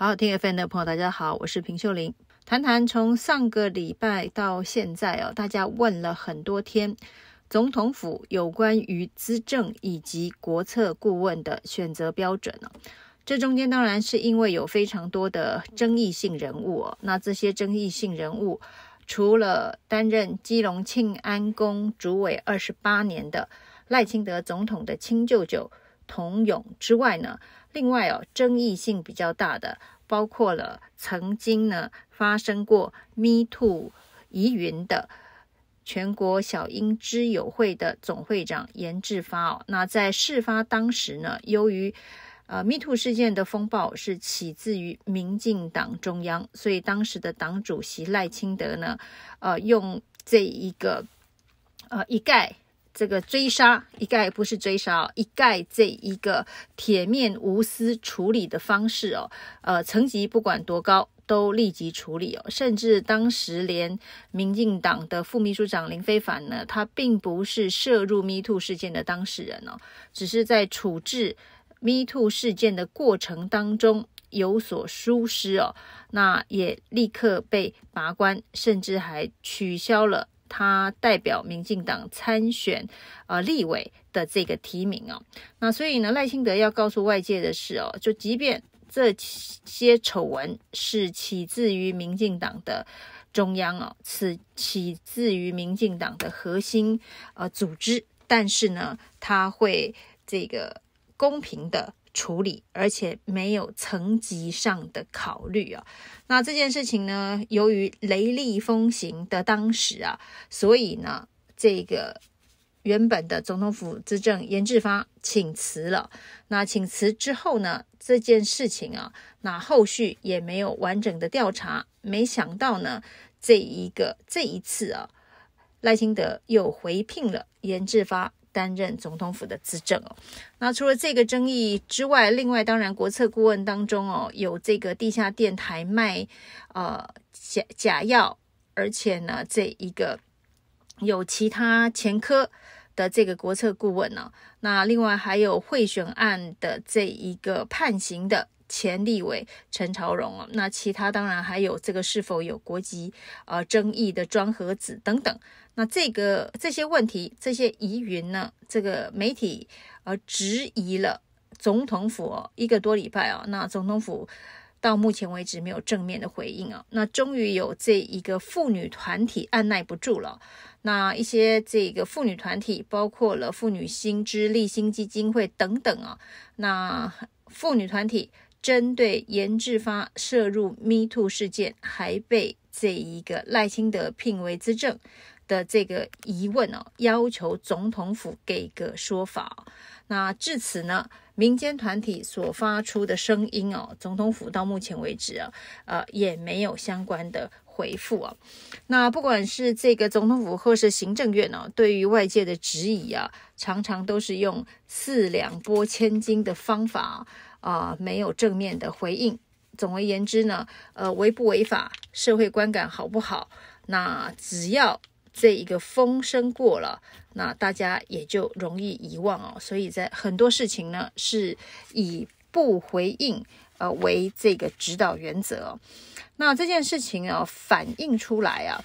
好，听 f 粉的朋友，大家好，我是平秀玲。谈谈从上个礼拜到现在哦，大家问了很多天，总统府有关于资政以及国策顾问的选择标准呢？这中间当然是因为有非常多的争议性人物哦。那这些争议性人物，除了担任基隆庆安宫主委二十八年的赖清德总统的亲舅舅童勇之外呢？另外哦，争议性比较大的，包括了曾经呢发生过 Me Too 疑云的全国小英知友会的总会长严志发哦。那在事发当时呢，由于呃 Me Too 事件的风暴是起自于民进党中央，所以当时的党主席赖清德呢，呃，用这一个呃一概。这个追杀一概不是追杀，一概这一个铁面无私处理的方式哦。呃，层级不管多高，都立即处理哦。甚至当时连民进党的副秘书长林非凡呢，他并不是涉入 MeToo 事件的当事人哦，只是在处置 MeToo 事件的过程当中有所疏失哦，那也立刻被拔官，甚至还取消了。他代表民进党参选，呃，立委的这个提名哦。那所以呢，赖清德要告诉外界的是哦，就即便这些丑闻是起自于民进党的中央哦，此起自于民进党的核心呃组织，但是呢，他会这个公平的。处理，而且没有层级上的考虑啊。那这件事情呢，由于雷厉风行的当时啊，所以呢，这个原本的总统府资政严志发请辞了。那请辞之后呢，这件事情啊，那后续也没有完整的调查。没想到呢，这一个这一次啊，赖清德又回聘了严志发。担任总统府的资政哦。那除了这个争议之外，另外当然国策顾问当中哦，有这个地下电台卖呃假假药，而且呢这一个有其他前科的这个国策顾问呢，那另外还有贿选案的这一个判刑的。钱立伟、陈朝荣啊，那其他当然还有这个是否有国籍啊争议的庄和子等等，那这个这些问题、这些疑云呢，这个媒体啊质疑了总统府哦一个多礼拜啊，那总统府到目前为止没有正面的回应啊，那终于有这一个妇女团体按耐不住了，那一些这个妇女团体包括了妇女心之立心基金会等等啊，那妇女团体。针对严志发涉入 Me Too 事件，还被这一个赖清德聘为资政的这个疑问哦，要求总统府给个说法。那至此呢，民间团体所发出的声音哦，总统府到目前为止啊，呃，也没有相关的回复啊。那不管是这个总统府或是行政院哦，对于外界的质疑啊，常常都是用四两拨千斤的方法。啊，没有正面的回应。总而言之呢，呃，违不违法，社会观感好不好？那只要这一个风声过了，那大家也就容易遗忘哦。所以在很多事情呢，是以不回应，呃，为这个指导原则。那这件事情啊，反映出来啊。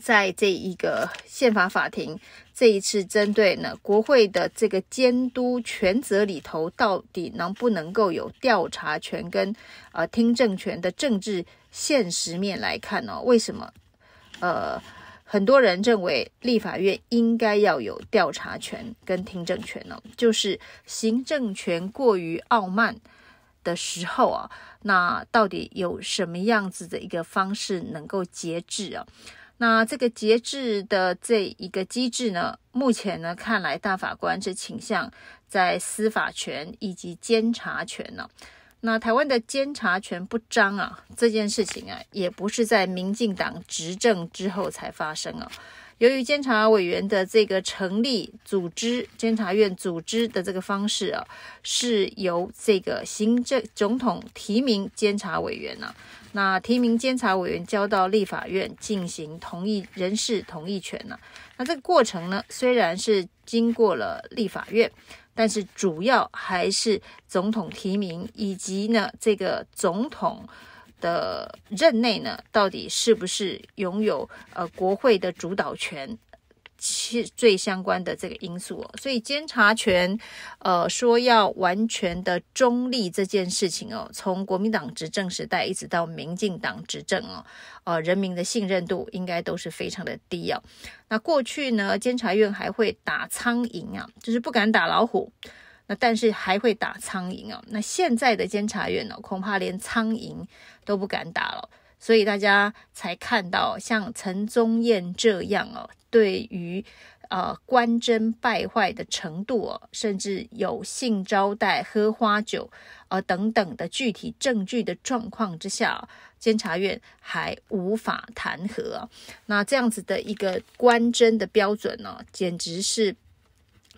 在这一个宪法法庭这一次针对呢国会的这个监督权责里头，到底能不能够有调查权跟呃听证权的政治现实面来看呢？为什么呃很多人认为立法院应该要有调查权跟听证权呢？就是行政权过于傲慢的时候啊，那到底有什么样子的一个方式能够节制啊？那这个节制的这一个机制呢，目前呢看来大法官是倾向在司法权以及监察权呢，那台湾的监察权不彰啊，这件事情啊也不是在民进党执政之后才发生啊。由于监察委员的这个成立组织，监察院组织的这个方式啊，是由这个行政总统提名监察委员呢。那提名监察委员交到立法院进行同意人事同意权呢？那这个过程呢，虽然是经过了立法院，但是主要还是总统提名，以及呢这个总统的任内呢，到底是不是拥有呃国会的主导权？是最相关的这个因素哦，所以监察权，呃，说要完全的中立这件事情哦，从国民党执政时代一直到民进党执政哦，呃，人民的信任度应该都是非常的低哦。那过去呢，监察院还会打苍蝇啊，就是不敢打老虎，那但是还会打苍蝇啊。那现在的监察院呢，恐怕连苍蝇都不敢打了。所以大家才看到，像陈宗彦这样哦，对于呃官贞败坏的程度，甚至有性招待、喝花酒啊等等的具体证据的状况之下，监察院还无法弹劾那这样子的一个官贞的标准呢，简直是。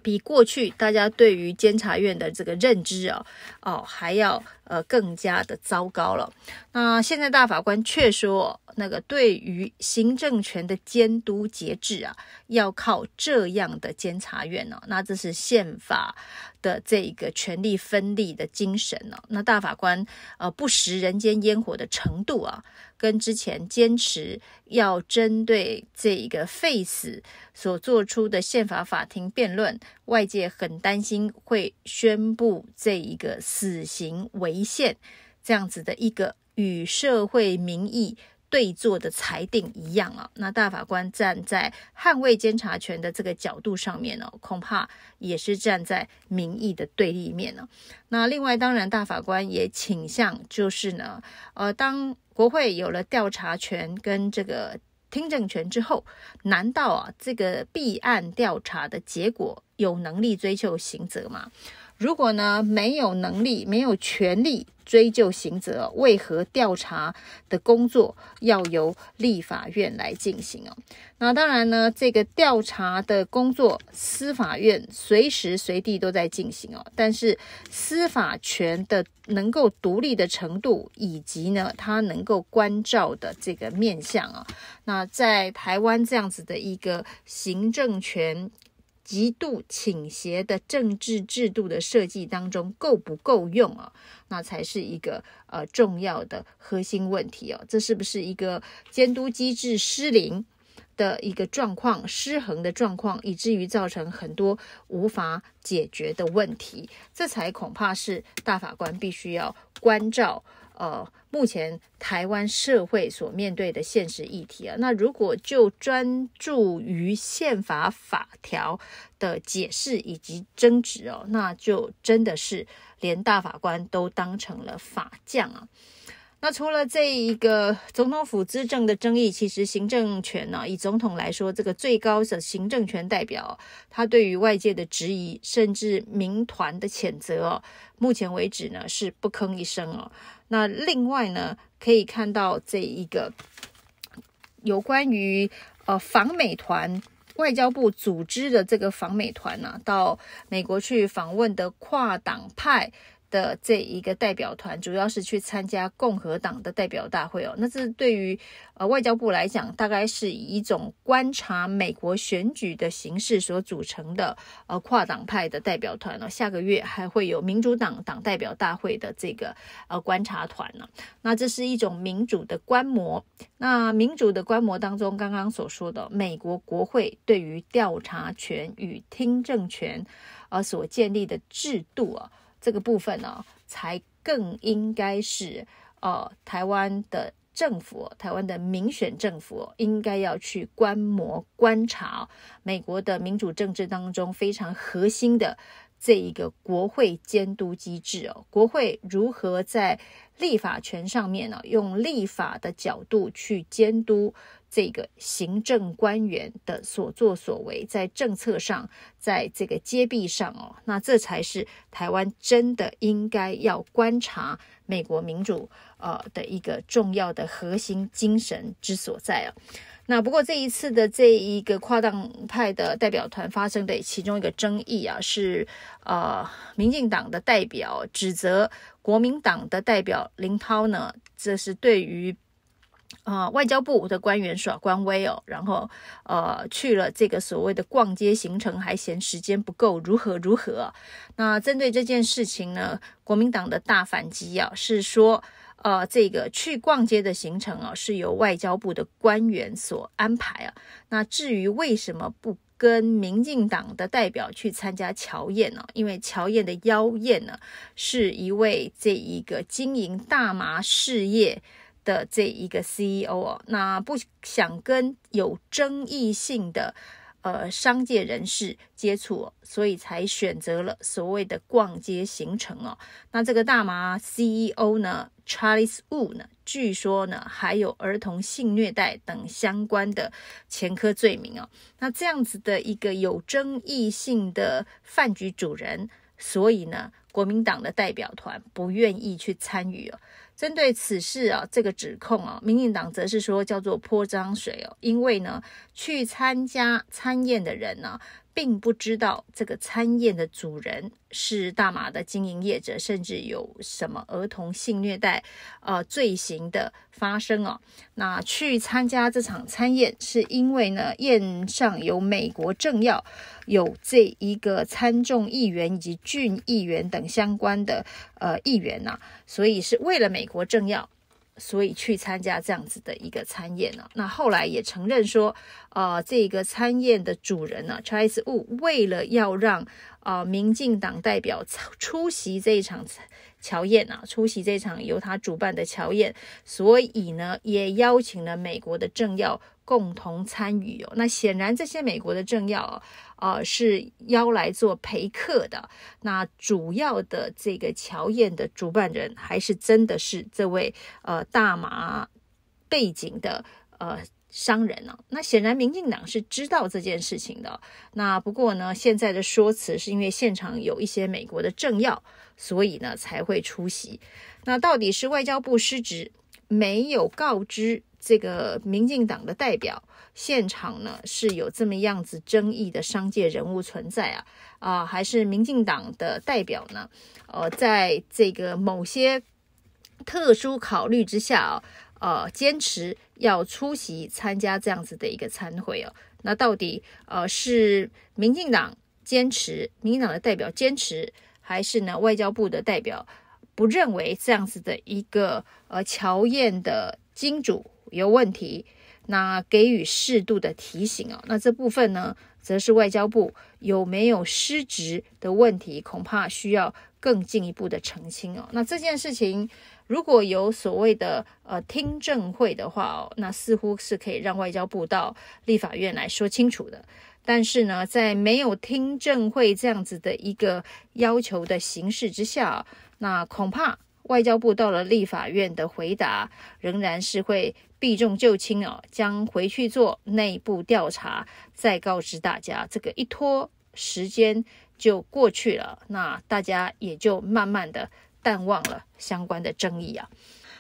比过去大家对于监察院的这个认知啊，哦，还要呃更加的糟糕了。那现在大法官却说，那个对于行政权的监督节制啊，要靠这样的监察院呢。那这是宪法的这个权力分立的精神呢。那大法官呃不食人间烟火的程度啊。跟之前坚持要针对这一个 c 死所做出的宪法法庭辩论，外界很担心会宣布这一个死刑违宪，这样子的一个与社会民意。对坐的裁定一样啊，那大法官站在捍卫监察权的这个角度上面呢，恐怕也是站在民意的对立面呢。那另外当然，大法官也倾向就是呢，呃，当国会有了调查权跟这个听证权之后，难道啊这个闭案调查的结果有能力追究刑责吗？如果呢没有能力、没有权利追究刑责，为何调查的工作要由立法院来进行哦？那当然呢，这个调查的工作，司法院随时随地都在进行哦。但是司法权的能够独立的程度，以及呢它能够关照的这个面向啊，那在台湾这样子的一个行政权。极度倾斜的政治制度的设计当中够不够用啊？那才是一个呃重要的核心问题哦。这是不是一个监督机制失灵的一个状况、失衡的状况，以至于造成很多无法解决的问题？这才恐怕是大法官必须要关照。呃，目前台湾社会所面对的现实议题啊，那如果就专注于宪法法条的解释以及争执哦，那就真的是连大法官都当成了法匠啊。那除了这一个总统府资政的争议，其实行政权呢，以总统来说，这个最高的行政权代表，他对于外界的质疑，甚至民团的谴责，哦，目前为止呢是不吭一声哦。那另外呢，可以看到这一个有关于呃访美团，外交部组织的这个访美团呢，到美国去访问的跨党派。的这一个代表团主要是去参加共和党的代表大会哦，那这对于呃外交部来讲，大概是以一种观察美国选举的形式所组成的呃跨党派的代表团哦。下个月还会有民主党党代表大会的这个呃观察团呢，那这是一种民主的观摩。那民主的观摩当中，刚刚所说的美国国会对于调查权与听证权呃所建立的制度啊。这个部分呢，才更应该是呃，台湾的政府，台湾的民选政府，应该要去观摩、观察美国的民主政治当中非常核心的。这一个国会监督机制哦，国会如何在立法权上面呢？用立法的角度去监督这个行政官员的所作所为，在政策上，在这个接壁上哦，那这才是台湾真的应该要观察美国民主呃的一个重要的核心精神之所在哦。那不过这一次的这一个跨党派的代表团发生的其中一个争议啊，是呃民进党的代表指责国民党的代表林涛呢，这是对于呃外交部的官员耍官威哦，然后呃去了这个所谓的逛街行程还嫌时间不够如何如何。那针对这件事情呢，国民党的大反击啊是说。呃，这个去逛街的行程啊，是由外交部的官员所安排啊。那至于为什么不跟民进党的代表去参加乔宴呢？因为乔宴的妖艳呢，是一位这一个经营大麻事业的这一个 CEO 哦。那不想跟有争议性的。呃，商界人士接触，所以才选择了所谓的逛街行程哦。那这个大麻 CEO 呢，Charles Wu 呢，据说呢还有儿童性虐待等相关的前科罪名哦。那这样子的一个有争议性的饭局主人。所以呢，国民党的代表团不愿意去参与哦。针对此事啊，这个指控啊，民进党则是说叫做泼脏水哦，因为呢，去参加参宴的人呢。并不知道这个餐宴的主人是大马的经营业者，甚至有什么儿童性虐待呃罪行的发生哦。那去参加这场餐宴，是因为呢宴上有美国政要，有这一个参众议员以及郡议员等相关的呃议员呐，所以是为了美国政要。所以去参加这样子的一个参宴呢，那后来也承认说，呃，这个参宴的主人呢，Chase Wu 为了要让啊民进党代表出席这一场乔宴啊，出席这场由他主办的乔宴，所以呢，也邀请了美国的政要。共同参与哦，那显然这些美国的政要啊，呃，是邀来做陪客的。那主要的这个乔宴的主办人，还是真的是这位呃大麻背景的呃商人呢？那显然民进党是知道这件事情的。那不过呢，现在的说辞是因为现场有一些美国的政要，所以呢才会出席。那到底是外交部失职，没有告知？这个民进党的代表现场呢是有这么样子争议的商界人物存在啊啊，还是民进党的代表呢？呃，在这个某些特殊考虑之下啊，呃，坚持要出席参加这样子的一个参会哦。那到底呃是民进党坚持，民进党的代表坚持，还是呢外交部的代表不认为这样子的一个呃乔燕的金主？有问题，那给予适度的提醒哦。那这部分呢，则是外交部有没有失职的问题，恐怕需要更进一步的澄清哦。那这件事情，如果有所谓的呃听证会的话哦，那似乎是可以让外交部到立法院来说清楚的。但是呢，在没有听证会这样子的一个要求的形式之下，那恐怕。外交部到了立法院的回答，仍然是会避重就轻哦，将回去做内部调查，再告知大家。这个一拖时间就过去了，那大家也就慢慢的淡忘了相关的争议啊。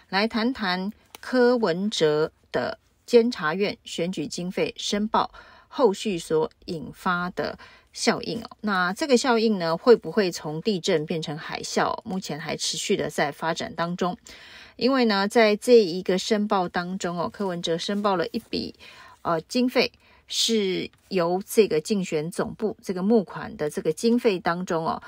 来谈谈柯文哲的监察院选举经费申报后续所引发的。效应哦，那这个效应呢，会不会从地震变成海啸？目前还持续的在发展当中，因为呢，在这一个申报当中哦，柯文哲申报了一笔呃经费，是由这个竞选总部这个募款的这个经费当中哦。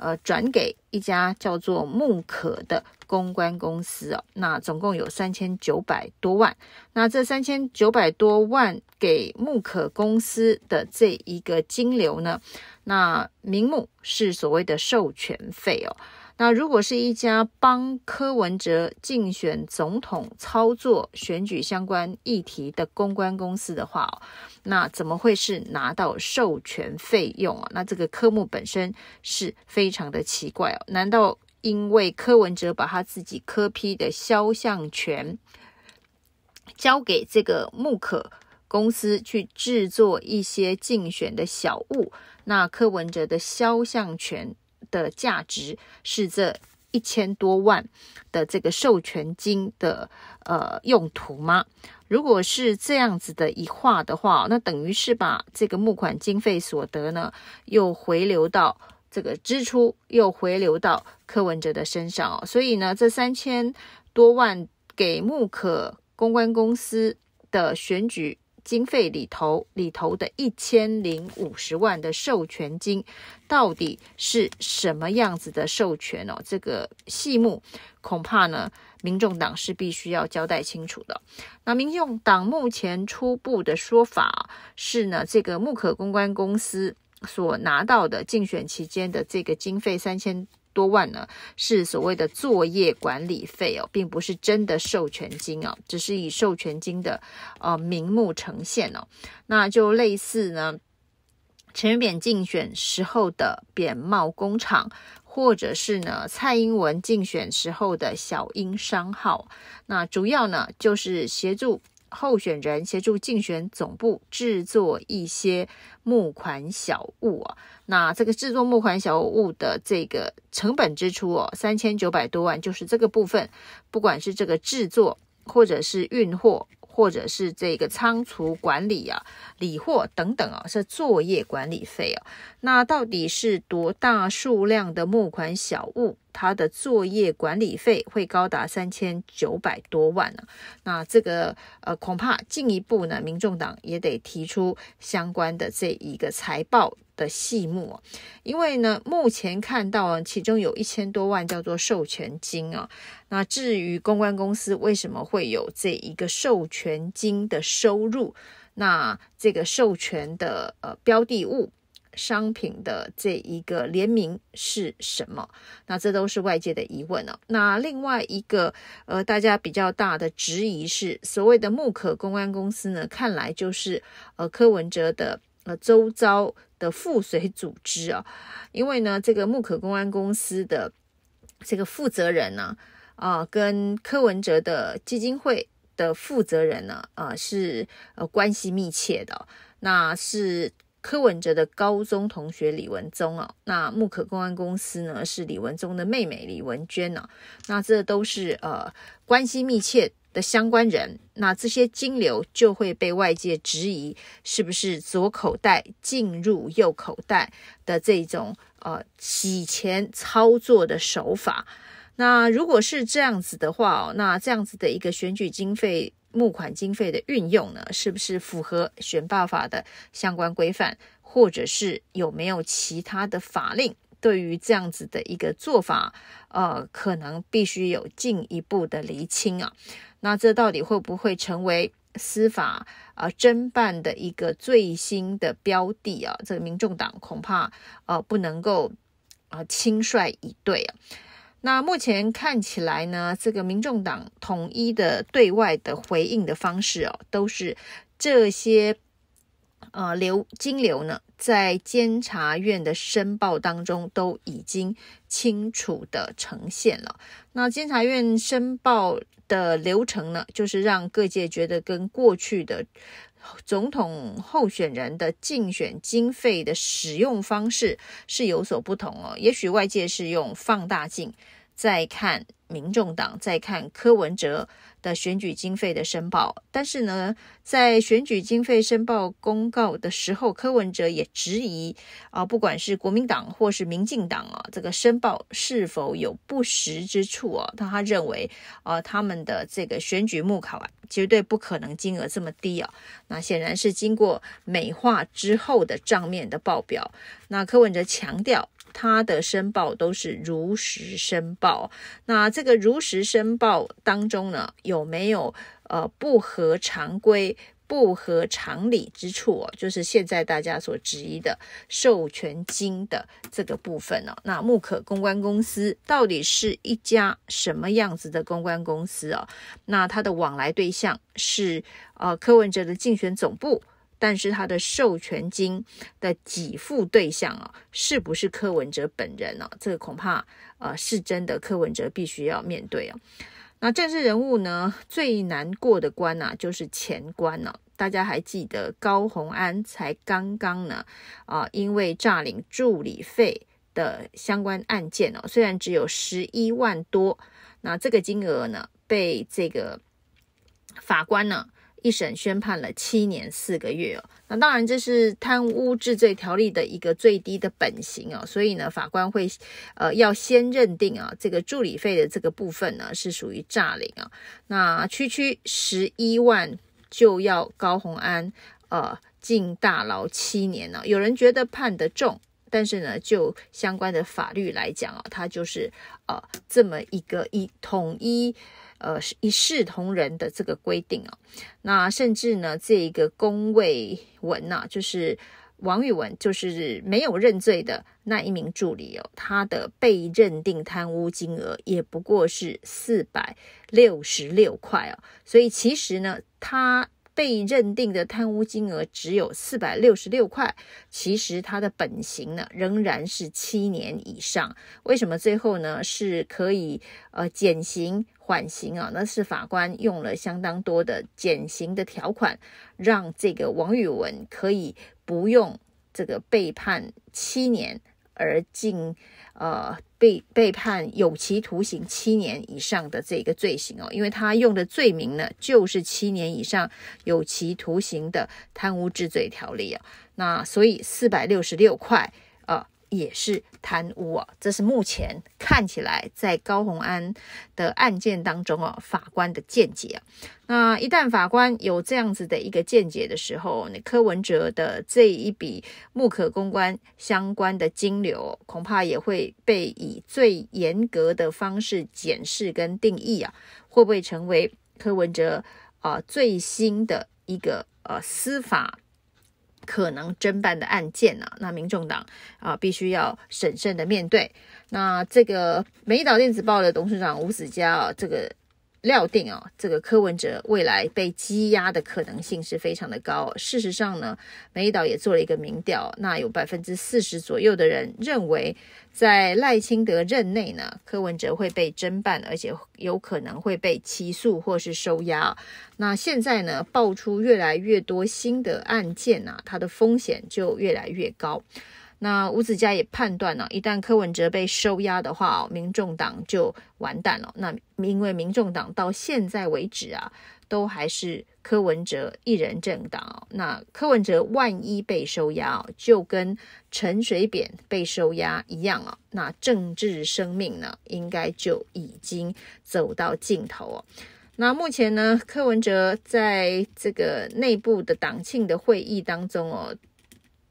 呃，转给一家叫做木可的公关公司哦，那总共有三千九百多万。那这三千九百多万给木可公司的这一个金流呢，那名目是所谓的授权费哦。那如果是一家帮柯文哲竞选总统、操作选举相关议题的公关公司的话，那怎么会是拿到授权费用啊？那这个科目本身是非常的奇怪哦。难道因为柯文哲把他自己科批的肖像权交给这个木可公司去制作一些竞选的小物，那柯文哲的肖像权？的价值是这一千多万的这个授权金的呃用途吗？如果是这样子的一话的话，那等于是把这个募款经费所得呢，又回流到这个支出，又回流到柯文哲的身上哦。所以呢，这三千多万给木可公关公司的选举。经费里头里头的一千零五十万的授权金，到底是什么样子的授权哦？这个细目恐怕呢，民众党是必须要交代清楚的。那民众党目前初步的说法是呢，这个木可公关公司所拿到的竞选期间的这个经费三千。多万呢，是所谓的作业管理费哦，并不是真的授权金哦，只是以授权金的呃名目呈现哦。那就类似呢，陈水扁竞选时候的扁帽工厂，或者是呢蔡英文竞选时候的小英商号，那主要呢就是协助。候选人协助竞选总部制作一些募款小物啊，那这个制作募款小物的这个成本支出哦，三千九百多万就是这个部分，不管是这个制作，或者是运货，或者是这个仓储管理啊、理货等等啊，是作业管理费啊，那到底是多大数量的募款小物？他的作业管理费会高达三千九百多万呢，那这个呃恐怕进一步呢，民众党也得提出相关的这一个财报的细目，因为呢目前看到其中有一千多万叫做授权金啊，那至于公关公司为什么会有这一个授权金的收入，那这个授权的呃标的物。商品的这一个联名是什么？那这都是外界的疑问哦。那另外一个呃，大家比较大的质疑是，所谓的木可公关公司呢，看来就是呃柯文哲的呃周遭的附属组织哦。因为呢，这个木可公关公司的这个负责人呢，啊，跟柯文哲的基金会的负责人呢，啊，是呃关系密切的，那是。柯文哲的高中同学李文忠哦，那木可公安公司呢是李文忠的妹妹李文娟呢，那这都是呃关系密切的相关人，那这些金流就会被外界质疑是不是左口袋进入右口袋的这种呃洗钱操作的手法，那如果是这样子的话哦，那这样子的一个选举经费。募款经费的运用呢，是不是符合选罢法的相关规范，或者是有没有其他的法令对于这样子的一个做法，呃，可能必须有进一步的厘清啊？那这到底会不会成为司法啊侦办的一个最新的标的啊？这个民众党恐怕呃不能够啊轻率以对啊。那目前看起来呢，这个民众党统一的对外的回应的方式哦，都是这些呃流金流呢，在监察院的申报当中都已经清楚的呈现了。那监察院申报的流程呢，就是让各界觉得跟过去的。总统候选人的竞选经费的使用方式是有所不同哦，也许外界是用放大镜。再看民众党，再看柯文哲的选举经费的申报，但是呢，在选举经费申报公告的时候，柯文哲也质疑啊，不管是国民党或是民进党啊，这个申报是否有不实之处啊？他他认为啊，他们的这个选举募考啊，绝对不可能金额这么低啊，那显然是经过美化之后的账面的报表。那柯文哲强调。他的申报都是如实申报，那这个如实申报当中呢，有没有呃不合常规、不合常理之处？哦，就是现在大家所质疑的授权金的这个部分呢？那木可公关公司到底是一家什么样子的公关公司哦？那他的往来对象是呃柯文哲的竞选总部。但是他的授权金的给付对象啊，是不是柯文哲本人呢？这个恐怕呃是真的，柯文哲必须要面对啊。那政治人物呢，最难过的关呐，就是钱关了。大家还记得高红安才刚刚呢，啊，因为诈领助理费的相关案件哦，虽然只有十一万多，那这个金额呢，被这个法官呢。一审宣判了七年四个月哦，那当然这是贪污治罪条例的一个最低的本刑哦，所以呢，法官会呃要先认定啊，这个助理费的这个部分呢是属于诈领啊，那区区十一万就要高红安呃进大牢七年呢，有人觉得判得重，但是呢就相关的法律来讲啊，它就是呃这么一个一统一。呃，是一视同仁的这个规定啊。那甚至呢，这个宫卫文啊，就是王宇文，就是没有认罪的那一名助理哦，他的被认定贪污金额也不过是四百六十六块啊。所以其实呢，他被认定的贪污金额只有四百六十六块，其实他的本刑呢仍然是七年以上。为什么最后呢是可以呃减刑？缓刑啊，那是法官用了相当多的减刑的条款，让这个王宇文可以不用这个被判七年，而进呃被被判有期徒刑七年以上的这个罪行哦，因为他用的罪名呢就是七年以上有期徒刑的贪污治罪条例啊，那所以四百六十六块。也是贪污啊，这是目前看起来在高鸿安的案件当中啊，法官的见解啊。那一旦法官有这样子的一个见解的时候，那柯文哲的这一笔木可公关相关的金流，恐怕也会被以最严格的方式检视跟定义啊，会不会成为柯文哲啊最新的一个呃司法？可能侦办的案件啊，那民众党啊，必须要审慎的面对。那这个美岛电子报的董事长吴子佳啊，这个。料定啊，这个柯文哲未来被羁押的可能性是非常的高。事实上呢，美岛也做了一个民调，那有百分之四十左右的人认为，在赖清德任内呢，柯文哲会被侦办，而且有可能会被起诉或是收押。那现在呢，爆出越来越多新的案件呐，它的风险就越来越高。那吴子嘉也判断呢，一旦柯文哲被收押的话，哦，民众党就完蛋了。那因为民众党到现在为止啊，都还是柯文哲一人政党。那柯文哲万一被收押，就跟陈水扁被收押一样啊，那政治生命呢，应该就已经走到尽头哦。那目前呢，柯文哲在这个内部的党庆的会议当中哦。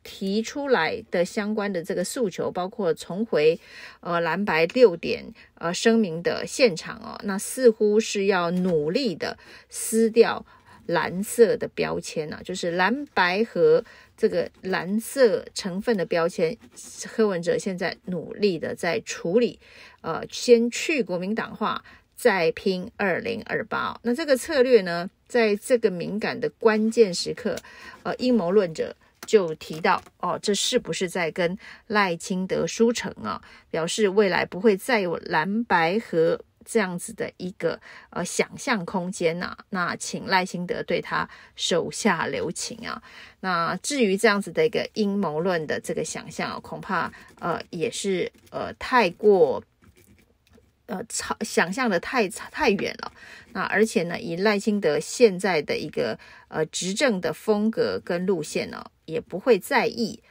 提出来的相关的这个诉求，包括重回呃蓝白六点呃声明的现场哦，那似乎是要努力的撕掉蓝色的标签呢，就是蓝白和这个蓝色成分的标签。柯文哲现在努力的在处理，呃，先去国民党化，再拼二零二八。那这个策略呢，在这个敏感的关键时刻，呃，阴谋论者。就提到哦，这是不是在跟赖清德书城啊？表示未来不会再有蓝白河这样子的一个呃想象空间呐？那请赖清德对他手下留情啊！那至于这样子的一个阴谋论的这个想象，恐怕呃也是呃太过呃超想象的太太远了。那而且呢，以赖清德现在的一个呃执政的风格跟路线哦。也不会在意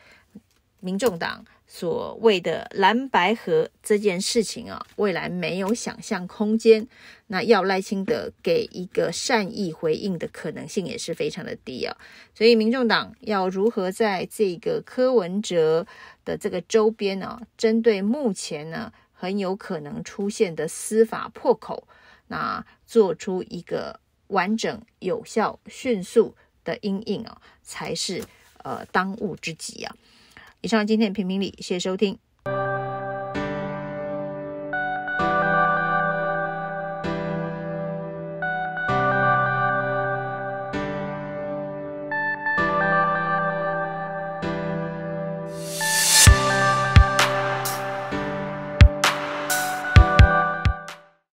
民众党所谓的蓝白河这件事情啊，未来没有想象空间。那要赖清德给一个善意回应的可能性也是非常的低啊。所以，民众党要如何在这个柯文哲的这个周边呢，针对目前呢很有可能出现的司法破口，那做出一个完整、有效、迅速的阴影啊，才是。呃，当务之急啊！以上今天评评理，谢谢收听。